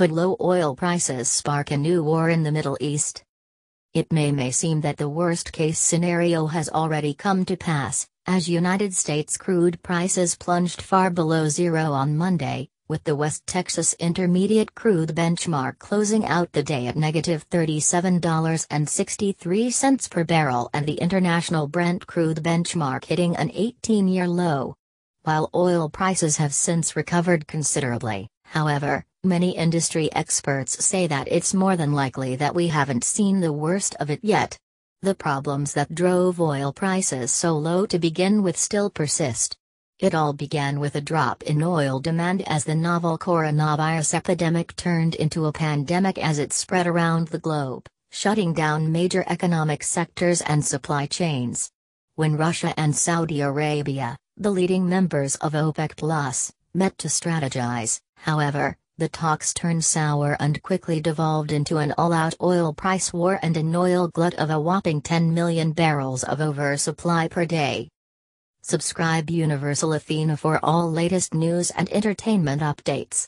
Could low oil prices spark a new war in the Middle East? It may may seem that the worst-case scenario has already come to pass, as United States crude prices plunged far below zero on Monday, with the West Texas Intermediate crude benchmark closing out the day at negative $37.63 per barrel and the International Brent crude benchmark hitting an 18-year low. While oil prices have since recovered considerably, However, many industry experts say that it's more than likely that we haven't seen the worst of it yet. The problems that drove oil prices so low to begin with still persist. It all began with a drop in oil demand as the novel coronavirus epidemic turned into a pandemic as it spread around the globe, shutting down major economic sectors and supply chains. When Russia and Saudi Arabia, the leading members of OPEC Plus, met to strategize, however, the talks turned sour and quickly devolved into an all out oil price war and an oil glut of a whopping 10 million barrels of oversupply per day. Subscribe Universal Athena for all latest news and entertainment updates.